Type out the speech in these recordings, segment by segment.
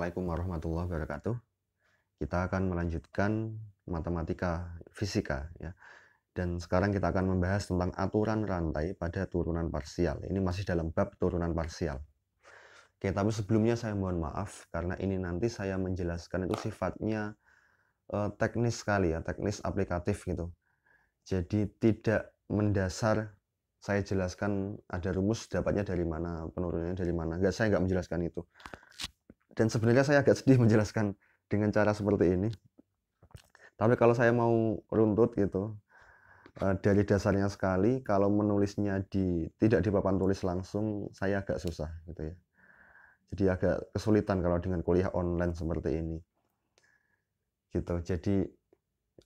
Assalamualaikum warahmatullahi wabarakatuh. Kita akan melanjutkan matematika fisika ya. Dan sekarang kita akan membahas tentang aturan rantai pada turunan parsial. Ini masih dalam bab turunan parsial. Oke, tapi sebelumnya saya mohon maaf karena ini nanti saya menjelaskan itu sifatnya eh, teknis sekali ya, teknis aplikatif gitu. Jadi tidak mendasar saya jelaskan ada rumus dapatnya dari mana penurunannya dari mana Enggak, saya nggak menjelaskan itu dan sebenarnya saya agak sedih menjelaskan dengan cara seperti ini tapi kalau saya mau runtut gitu eh, dari dasarnya sekali kalau menulisnya di tidak di papan tulis langsung saya agak susah gitu ya jadi agak kesulitan kalau dengan kuliah online seperti ini gitu jadi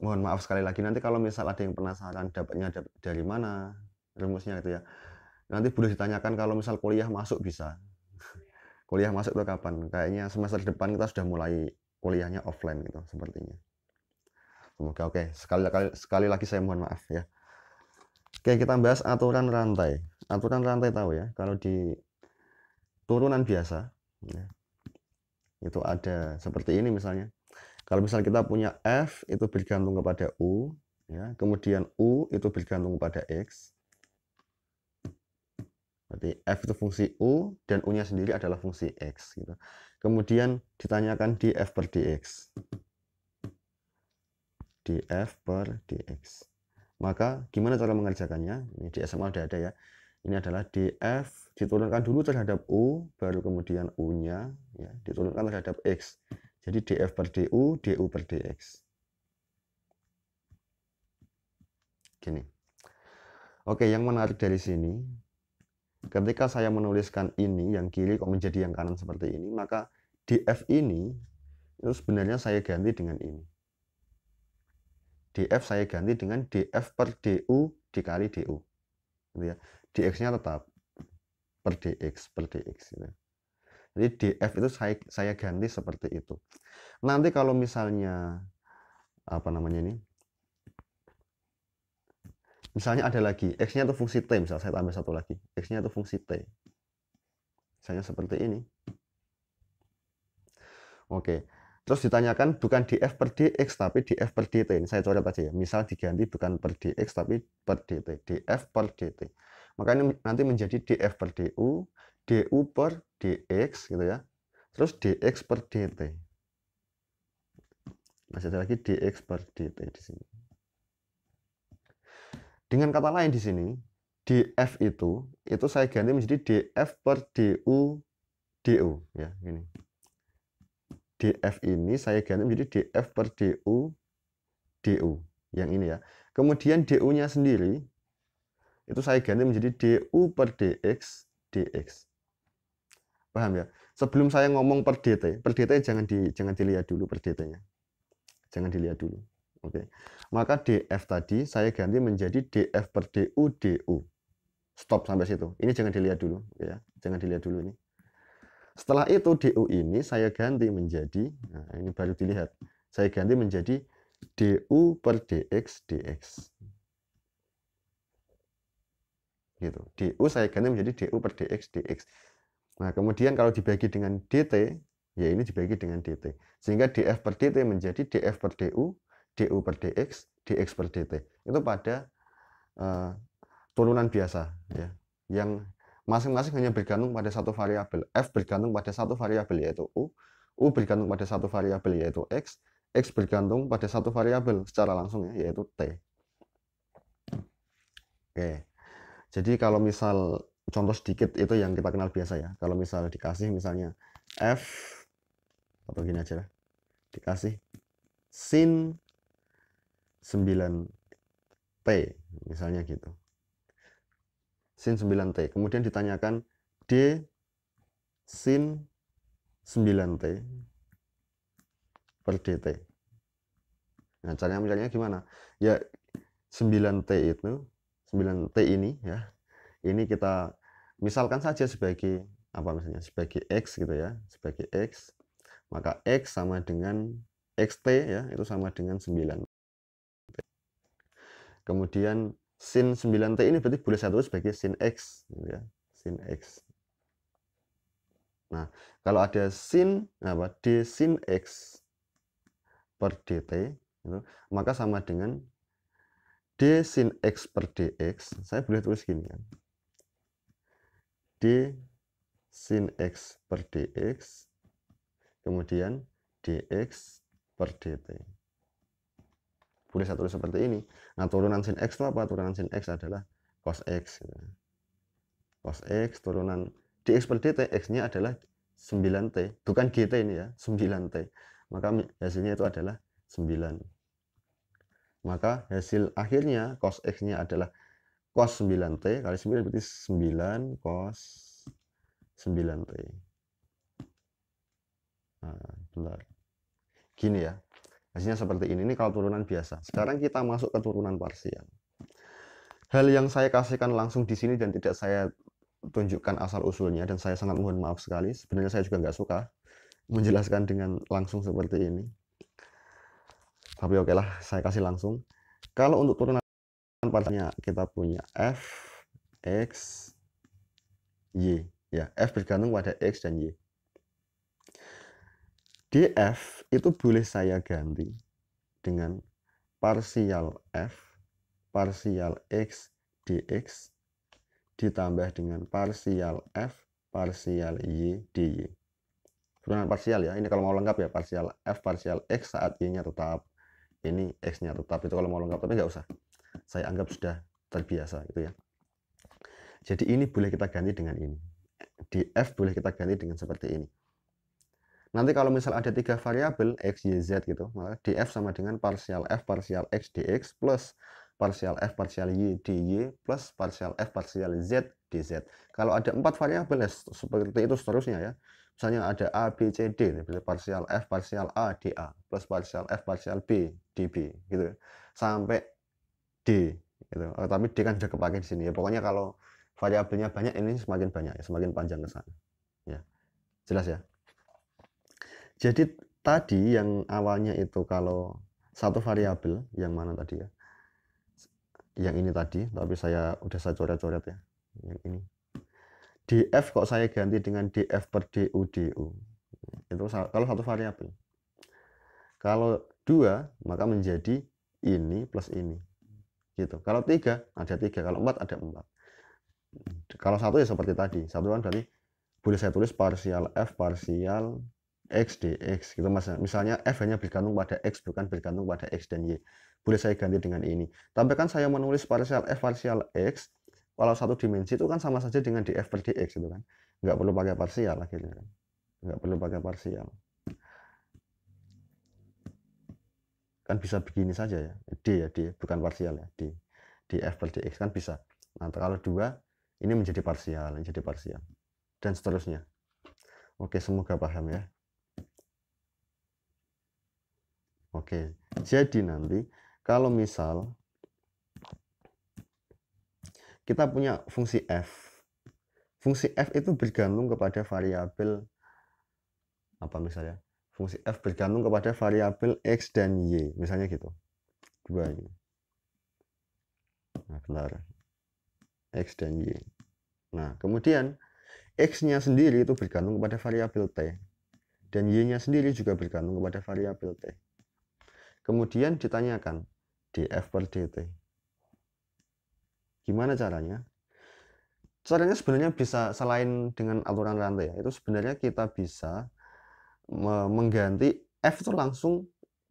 mohon maaf sekali lagi nanti kalau misal ada yang penasaran dapatnya dari mana rumusnya gitu ya nanti boleh ditanyakan kalau misal kuliah masuk bisa kuliah masuk tuh kapan? Kayaknya semester depan kita sudah mulai kuliahnya offline gitu sepertinya. Semoga oke. Sekali, sekali sekali lagi saya mohon maaf ya. Oke, kita bahas aturan rantai. Aturan rantai tahu ya, kalau di turunan biasa ya, itu ada seperti ini misalnya. Kalau misal kita punya F itu bergantung kepada U, ya. Kemudian U itu bergantung kepada X nanti f itu fungsi u dan u nya sendiri adalah fungsi x gitu. kemudian ditanyakan di f per dx di f per dx maka gimana cara mengerjakannya ini di SMA sudah ada ya ini adalah di f diturunkan dulu terhadap u baru kemudian u nya ya diturunkan terhadap x jadi df per du du per dx gini Oke, yang menarik dari sini Ketika saya menuliskan ini yang kiri kok menjadi yang kanan seperti ini, maka df ini itu sebenarnya saya ganti dengan ini. DF saya ganti dengan DF per DU dikali DU. Gitu ya. DX-nya tetap per DX per DX. Gitu. Ya. Jadi DF itu saya, saya ganti seperti itu. Nanti kalau misalnya apa namanya ini misalnya ada lagi x-nya itu fungsi t misal saya tambah satu lagi x-nya itu fungsi t misalnya seperti ini oke terus ditanyakan bukan di f per dx tapi di f per dt ini saya coret aja ya misal diganti bukan per dx tapi per dt df per dt maka ini nanti menjadi df per du du per dx gitu ya terus dx per dt masih ada lagi dx per dt di sini dengan kata lain di sini, df itu itu saya ganti menjadi df per du du ya ini. df ini saya ganti menjadi df per du du yang ini ya. Kemudian du-nya sendiri itu saya ganti menjadi du per dx dx. Paham ya? Sebelum saya ngomong per dt, per dt jangan di jangan dilihat dulu per dt-nya. Jangan dilihat dulu. Oke. Maka DF tadi saya ganti menjadi DF per DU DU. Stop sampai situ. Ini jangan dilihat dulu ya. Jangan dilihat dulu ini. Setelah itu DU ini saya ganti menjadi nah ini baru dilihat. Saya ganti menjadi DU per DX DX. Gitu. DU saya ganti menjadi DU per DX DX. Nah, kemudian kalau dibagi dengan DT, ya ini dibagi dengan DT. Sehingga DF per DT menjadi DF per DU du per dx, dx per dt. Itu pada uh, turunan biasa, ya, yang masing-masing hanya bergantung pada satu variabel. F bergantung pada satu variabel yaitu u, u bergantung pada satu variabel yaitu x, x bergantung pada satu variabel secara langsung ya, yaitu t. Oke, jadi kalau misal contoh sedikit itu yang kita kenal biasa ya. Kalau misal dikasih misalnya f atau gini aja lah, dikasih sin sembilan t misalnya gitu sin sembilan t kemudian ditanyakan D sin sembilan t per DT nah caranya misalnya gimana ya sembilan t itu sembilan t ini ya ini kita misalkan saja sebagai apa misalnya sebagai X gitu ya sebagai X maka X sama dengan XT ya itu sama dengan 9 Kemudian sin 9t ini berarti boleh satu sebagai sin x gitu ya. Sin x. Nah, kalau ada sin apa d sin x per dt gitu, maka sama dengan d sin x per dx. Saya boleh tulis gini kan. d sin x per dx kemudian dx per dt boleh saya tulis seperti ini nah turunan sin x itu apa turunan sin x adalah cos x cos x turunan dx per dt x nya adalah 9t bukan gt ini ya 9t maka hasilnya itu adalah 9 maka hasil akhirnya cos x nya adalah cos 9t kali 9 berarti 9 cos 9t nah, bentar gini ya Hasilnya seperti ini. Ini kalau turunan biasa. Sekarang kita masuk ke turunan parsial. Hal yang saya kasihkan langsung di sini dan tidak saya tunjukkan asal-usulnya dan saya sangat mohon maaf sekali. Sebenarnya saya juga nggak suka menjelaskan dengan langsung seperti ini. Tapi oke lah, saya kasih langsung. Kalau untuk turunan parsialnya kita punya f, x, y. Ya, f bergantung pada x dan y DF itu boleh saya ganti dengan parsial F parsial X dx ditambah dengan parsial F parsial Y dy. Sebenarnya parsial ya, ini kalau mau lengkap ya, parsial F parsial X saat Y-nya tetap, ini X-nya tetap, itu kalau mau lengkap, tapi nggak usah. Saya anggap sudah terbiasa gitu ya. Jadi ini boleh kita ganti dengan ini. df boleh kita ganti dengan seperti ini. Nanti kalau misal ada tiga variabel x, y, z gitu, maka df sama dengan parsial f parsial x dx plus parsial f parsial y dy plus parsial f parsial z dz. Kalau ada empat variabel ya, seperti itu seterusnya ya. Misalnya ada a b c d, ya, parsial f parsial a da plus parsial f parsial b db gitu sampai d gitu. Oh, tapi d kan sudah kepake di sini ya. Pokoknya kalau variabelnya banyak ini semakin banyak ya, semakin panjang ke sana. Ya. Jelas ya? Jadi tadi yang awalnya itu kalau satu variabel yang mana tadi ya? Yang ini tadi, tapi saya udah saya coret-coret ya. Yang ini. DF kok saya ganti dengan DF per DU DU. Itu kalau satu variabel. Kalau dua maka menjadi ini plus ini. Gitu. Kalau tiga ada tiga, kalau empat ada empat. Kalau satu ya seperti tadi. Satu kan berarti boleh saya tulis parsial F parsial X dx gitu mas misalnya f hanya bergantung pada x bukan bergantung pada x dan y boleh saya ganti dengan ini tapi kan saya menulis parsial f parsial x kalau satu dimensi itu kan sama saja dengan df per dx gitu kan nggak perlu pakai parsial akhirnya kan nggak perlu pakai parsial kan bisa begini saja ya d ya d bukan parsial ya d df per dx kan bisa nah kalau dua ini menjadi parsial menjadi parsial dan seterusnya oke semoga paham ya Oke, jadi nanti kalau misal kita punya fungsi f, fungsi f itu bergantung kepada variabel apa misalnya? Fungsi f bergantung kepada variabel x dan y, misalnya gitu. Dua ini. Nah, kelar. X dan Y. Nah, kemudian X-nya sendiri itu bergantung kepada variabel T. Dan Y-nya sendiri juga bergantung kepada variabel T. Kemudian ditanyakan DF per DT. Gimana caranya? Caranya sebenarnya bisa selain dengan aturan rantai ya, itu sebenarnya kita bisa mengganti F itu langsung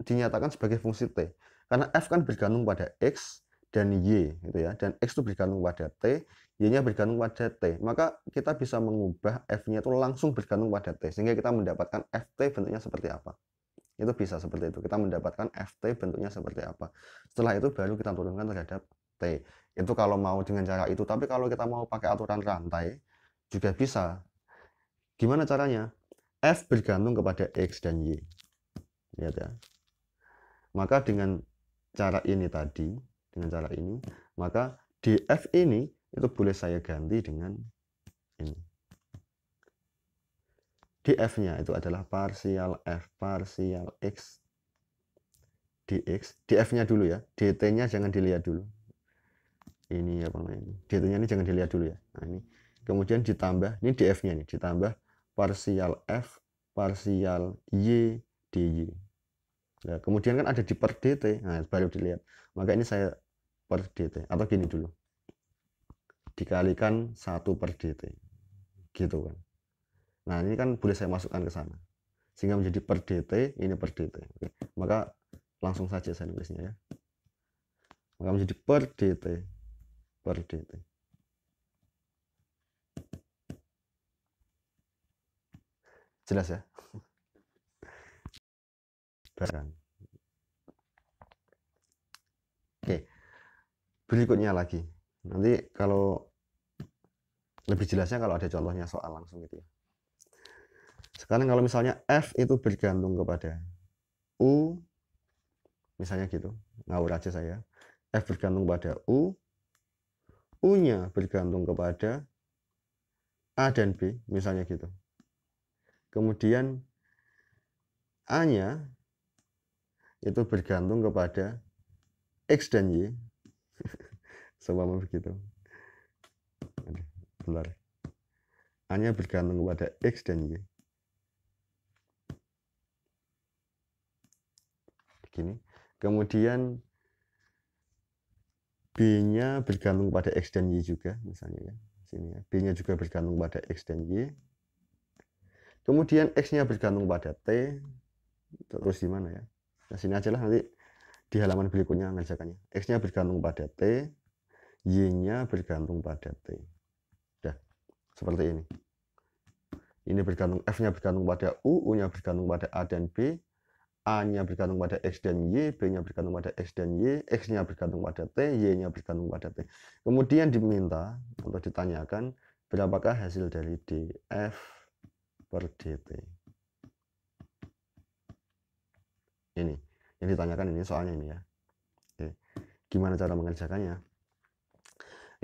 dinyatakan sebagai fungsi T. Karena F kan bergantung pada X dan Y gitu ya. Dan X itu bergantung pada T, Y-nya bergantung pada T. Maka kita bisa mengubah F-nya itu langsung bergantung pada T. Sehingga kita mendapatkan FT bentuknya seperti apa itu bisa seperti itu kita mendapatkan ft bentuknya seperti apa setelah itu baru kita turunkan terhadap t itu kalau mau dengan cara itu tapi kalau kita mau pakai aturan rantai juga bisa gimana caranya f bergantung kepada x dan y lihat ya maka dengan cara ini tadi dengan cara ini maka df ini itu boleh saya ganti dengan ini df-nya itu adalah parsial f parsial x dx df-nya dulu ya dt-nya jangan dilihat dulu ini apa namanya ini dt-nya ini jangan dilihat dulu ya nah ini kemudian ditambah ini df-nya nih ditambah parsial f parsial y dy nah, kemudian kan ada di per dt nah baru dilihat maka ini saya per dt atau gini dulu dikalikan satu per dt gitu kan Nah, ini kan boleh saya masukkan ke sana. Sehingga menjadi per DT, ini per DT. Maka langsung saja saya nulisnya ya. Maka menjadi per DT. Per DT. Jelas ya? Barang. Oke. Berikutnya lagi. Nanti kalau lebih jelasnya kalau ada contohnya soal langsung gitu ya. Sekarang kalau misalnya F itu bergantung kepada U, misalnya gitu, ngawur aja saya. F bergantung kepada U, U-nya bergantung kepada A dan B, misalnya gitu. Kemudian A-nya itu bergantung kepada X dan Y. Seumpama begitu. benar. A-nya bergantung kepada X dan Y. gini kemudian B-nya bergantung pada X dan Y juga misalnya ya sini ya B-nya juga bergantung pada X dan Y kemudian X-nya bergantung pada T terus di mana ya nah sini aja lah nanti di halaman berikutnya ngajakannya X-nya bergantung pada T Y-nya bergantung pada T ya seperti ini ini bergantung F-nya bergantung pada U U-nya bergantung pada A dan B A-nya bergantung pada X dan Y, B-nya bergantung pada X dan Y, X-nya bergantung pada T, Y-nya bergantung pada T. Kemudian diminta untuk ditanyakan berapakah hasil dari DF per DT. Ini, yang ditanyakan ini soalnya ini ya. Oke. Gimana cara mengerjakannya?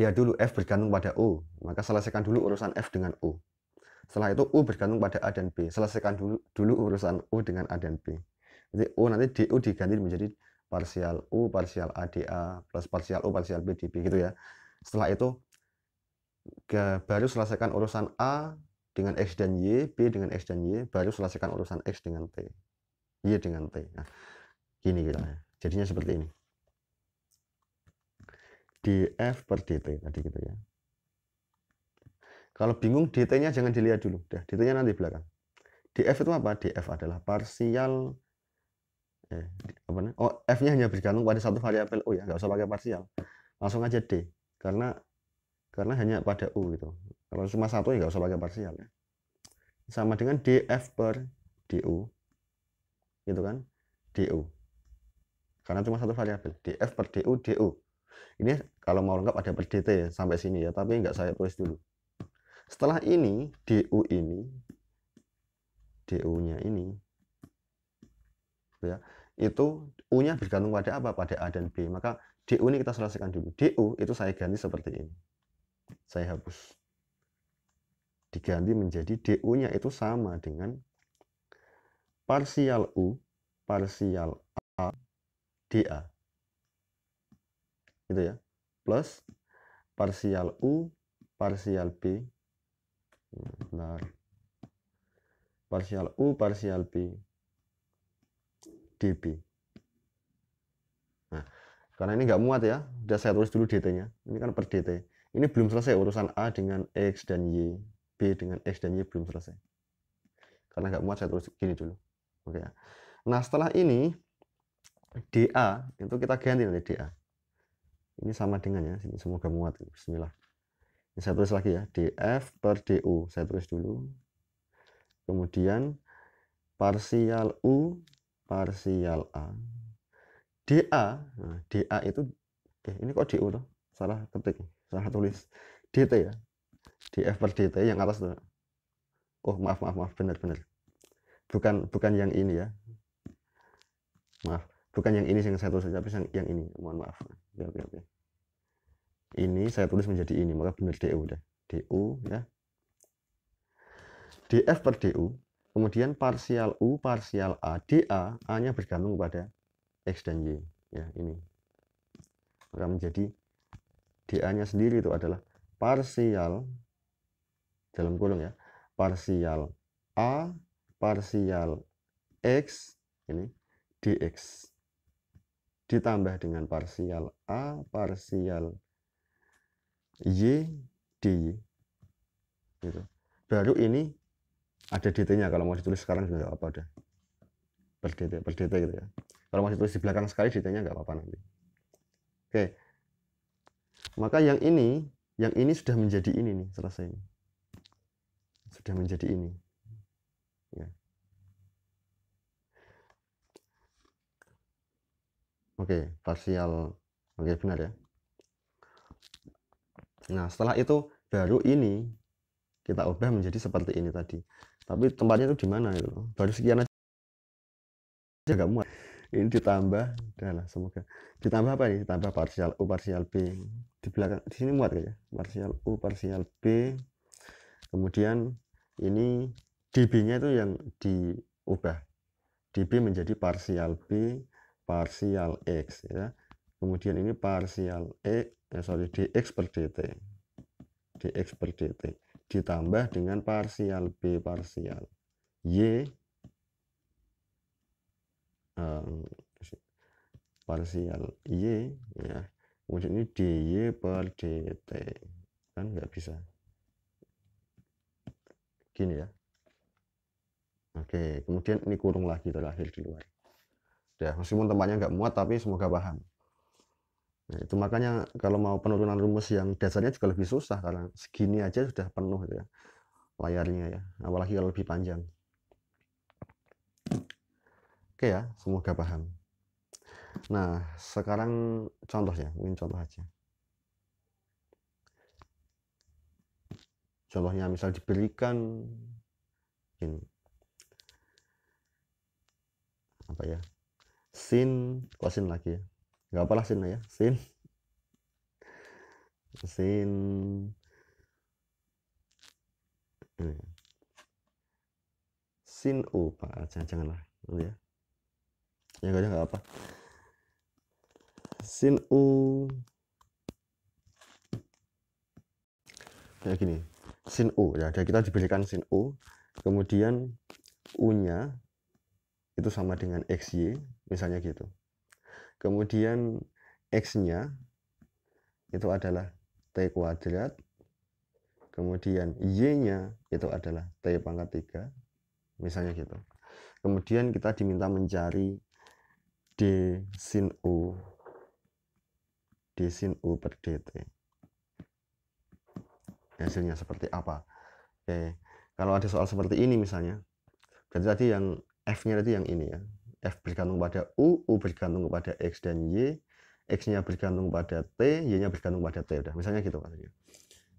Lihat ya, dulu F bergantung pada U, maka selesaikan dulu urusan F dengan U. Setelah itu U bergantung pada A dan B. Selesaikan dulu, dulu urusan U dengan A dan B. Jadi U oh, nanti DU oh, diganti menjadi parsial U parsial ADA plus parsial U parsial db gitu ya. Setelah itu ke, baru selesaikan urusan A dengan X dan Y, B dengan X dan Y, baru selesaikan urusan X dengan T, Y dengan T. Nah, gini gitu ya. jadinya seperti ini. DF per DT tadi gitu ya. Kalau bingung DT-nya jangan dilihat dulu, DT-nya nanti belakang. DF itu apa? DF adalah parsial eh, apa nih? Oh, F-nya hanya bergantung pada satu variabel U ya, nggak usah pakai parsial. Langsung aja D, karena karena hanya pada U gitu. Kalau cuma satu ya nggak usah pakai parsial ya. Sama dengan DF per DU, gitu kan? DU. Karena cuma satu variabel, DF per DU, DU. Ini kalau mau lengkap ada per DT ya, sampai sini ya, tapi nggak saya tulis dulu. Setelah ini, DU ini, DU-nya ini, gitu ya, itu U-nya bergantung pada apa? Pada A dan B. Maka DU ini kita selesaikan dulu. DU itu saya ganti seperti ini. Saya hapus. Diganti menjadi DU-nya itu sama dengan parsial U, parsial A, DA. Gitu ya. Plus parsial U, parsial B. Hmm, bentar. Parsial U, parsial B dB. Nah, karena ini nggak muat ya, udah saya tulis dulu DT-nya. Ini kan per DT. Ini belum selesai urusan A dengan X dan Y, B dengan X dan Y belum selesai. Karena nggak muat saya tulis gini dulu. Oke ya. Nah, setelah ini DA itu kita ganti nanti DA. Ini sama dengan ya, sini semoga muat. Bismillah. Ini saya tulis lagi ya, DF per DU. Saya tulis dulu. Kemudian parsial U parsial A. DA, nah, DA itu eh, ini kok DU tuh Salah ketik, salah tulis. DT ya. DF per DT yang atas tuh. Oh, maaf maaf maaf benar-benar. Bukan bukan yang ini ya. Maaf, bukan yang ini yang saya tulis tapi yang, yang ini. Mohon maaf. ya biar ya, biar ya. Ini saya tulis menjadi ini, maka benar DU udah. DU ya. DF per DU Kemudian parsial U parsial A dA, A-nya bergantung pada X dan Y. Ya, ini. Maka menjadi dA-nya sendiri itu adalah parsial dalam kurung ya, parsial A parsial X ini dx ditambah dengan parsial A parsial Y dy gitu. baru ini ada detailnya kalau mau ditulis sekarang juga apa apa-apa udah per detail gitu ya kalau mau ditulis di belakang sekali detailnya nggak apa-apa nanti oke maka yang ini yang ini sudah menjadi ini nih selesai ini sudah menjadi ini ya oke parsial oke benar ya nah setelah itu baru ini kita ubah menjadi seperti ini tadi tapi tempatnya itu di mana itu baru sekian aja jaga muat ini ditambah adalah semoga ditambah apa nih ditambah parsial u parsial b di belakang di sini muat kayaknya parsial u parsial b kemudian ini db nya itu yang diubah db menjadi parsial b parsial x ya kemudian ini parsial e eh, sorry dx per dt dx per dt ditambah dengan parsial B parsial Y um, parsial Y ya kemudian ini DY per DT kan nggak bisa gini ya oke kemudian ini kurung lagi terakhir di luar ya meskipun tempatnya nggak muat tapi semoga paham Nah, itu makanya kalau mau penurunan rumus yang dasarnya juga lebih susah karena segini aja sudah penuh gitu ya layarnya ya, apalagi kalau lebih panjang. Oke ya, semoga paham. Nah, sekarang contoh ya, mungkin contoh aja. Contohnya misal diberikan ini apa ya sin kosin lagi ya nggak apalah sin ya sin sin sin u pak jangan janganlah ya ya gak nggak apa sin u kayak gini sin u ya kita diberikan sin u kemudian u nya itu sama dengan xy misalnya gitu kemudian x-nya itu adalah t kuadrat kemudian y-nya itu adalah t pangkat 3 misalnya gitu kemudian kita diminta mencari d sin u d sin u per dt hasilnya seperti apa oke kalau ada soal seperti ini misalnya berarti tadi yang f-nya tadi yang ini ya F bergantung pada U, U bergantung kepada X dan Y, X-nya bergantung pada T, Y-nya bergantung pada T. Udah, misalnya gitu Maksudnya.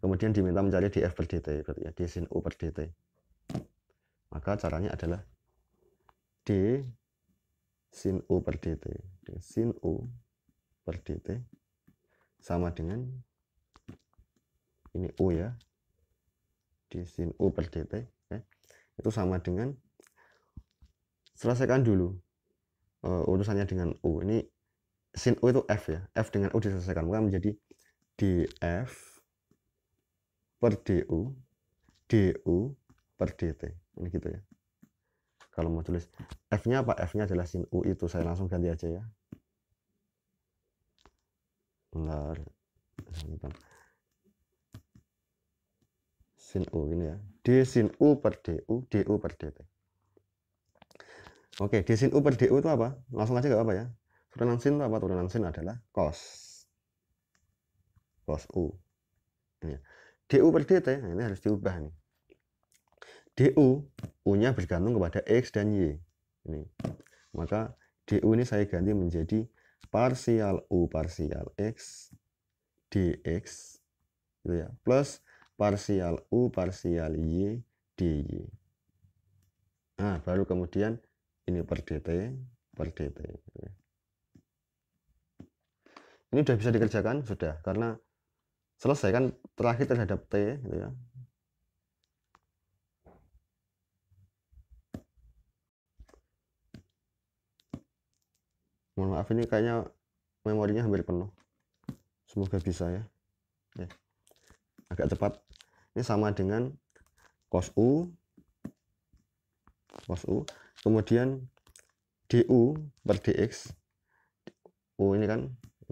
Kemudian diminta mencari di F per DT, berarti ya, di sin U per DT. Maka caranya adalah D sin U per DT. D sin U per DT sama dengan ini U ya, d sin U per DT. Ya. Itu sama dengan selesaikan dulu uh, urusannya dengan U ini sin U itu F ya F dengan U diselesaikan maka menjadi DF per DU DU per DT ini gitu ya kalau mau tulis F nya apa F nya adalah sin U itu saya langsung ganti aja ya bentar sin U ini ya D sin U per DU DU per DT Oke, di sin U per DU itu apa? Langsung aja nggak apa ya. Turunan sin itu apa? Turunan sin adalah cos. Cos U. Ini. Iya. DU per DT, nah, ini harus diubah nih. DU, U-nya bergantung kepada X dan Y. Ini. Maka DU ini saya ganti menjadi parsial U parsial X dx gitu ya, plus parsial U parsial Y dy. Nah, baru kemudian ini per DT per DT ini sudah bisa dikerjakan sudah karena selesai kan terakhir terhadap T gitu ya mohon maaf ini kayaknya memorinya hampir penuh semoga bisa ya Oke. agak cepat ini sama dengan cos u cos u kemudian du per dx u ini kan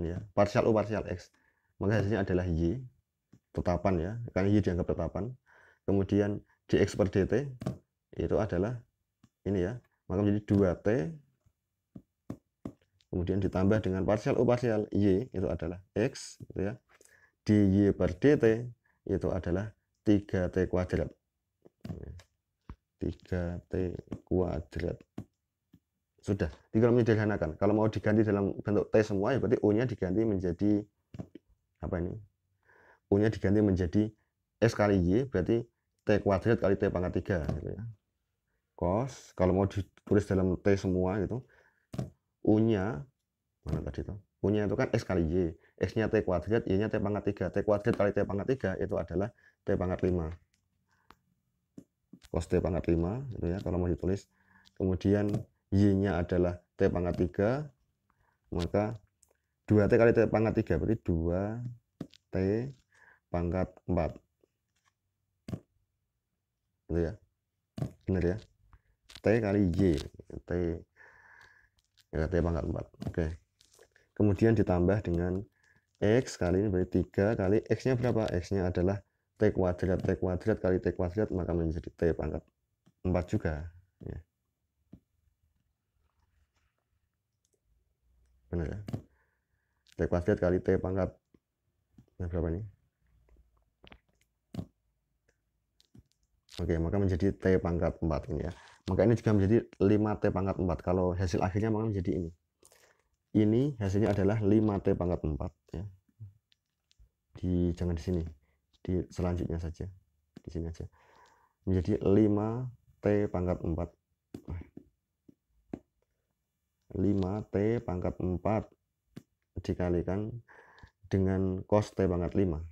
ini ya parsial u parsial x maka hasilnya adalah y tetapan ya karena y dianggap tetapan kemudian dx per dt itu adalah ini ya maka menjadi 2t kemudian ditambah dengan parsial u parsial y itu adalah x gitu ya dy per dt itu adalah 3t kuadrat 3T kuadrat. Sudah, tinggal menyederhanakan. Kalau mau diganti dalam bentuk T semua, ya berarti U-nya diganti menjadi, apa ini? U-nya diganti menjadi S kali Y, berarti T kuadrat kali T pangkat tiga, Gitu ya. Cos, kalau mau ditulis dalam T semua gitu, U-nya, mana tadi itu? U-nya itu kan S kali Y. S nya T kuadrat, Y-nya T pangkat tiga. T kuadrat kali T pangkat tiga itu adalah T pangkat lima cos T pangkat 5 gitu ya kalau mau ditulis kemudian Y nya adalah T pangkat 3 maka 2T kali T pangkat 3 berarti 2T pangkat 4 gitu ya benar ya T kali Y T ya T pangkat 4 oke kemudian ditambah dengan X kali ini berarti 3 kali X nya berapa X nya adalah T kuadrat T kuadrat kali T kuadrat maka menjadi T pangkat 4 juga ya. benar ya T kuadrat kali T pangkat nah berapa ini Oke, maka menjadi T pangkat 4 ini ya. Maka ini juga menjadi 5T pangkat 4. Kalau hasil akhirnya maka menjadi ini. Ini hasilnya adalah 5T pangkat 4 ya. Di jangan di sini di selanjutnya saja di sini aja menjadi 5 T pangkat 4 5 T pangkat 4 dikalikan dengan cos T pangkat 5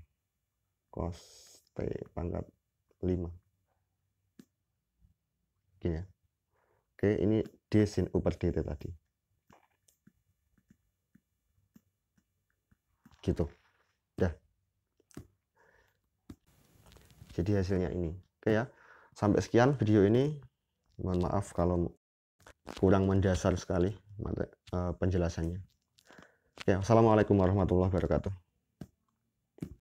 cos T pangkat 5 gini ya oke ini D sin U per DT tadi gitu jadi hasilnya ini oke ya sampai sekian video ini mohon maaf kalau kurang mendasar sekali eh, penjelasannya ya assalamualaikum warahmatullahi wabarakatuh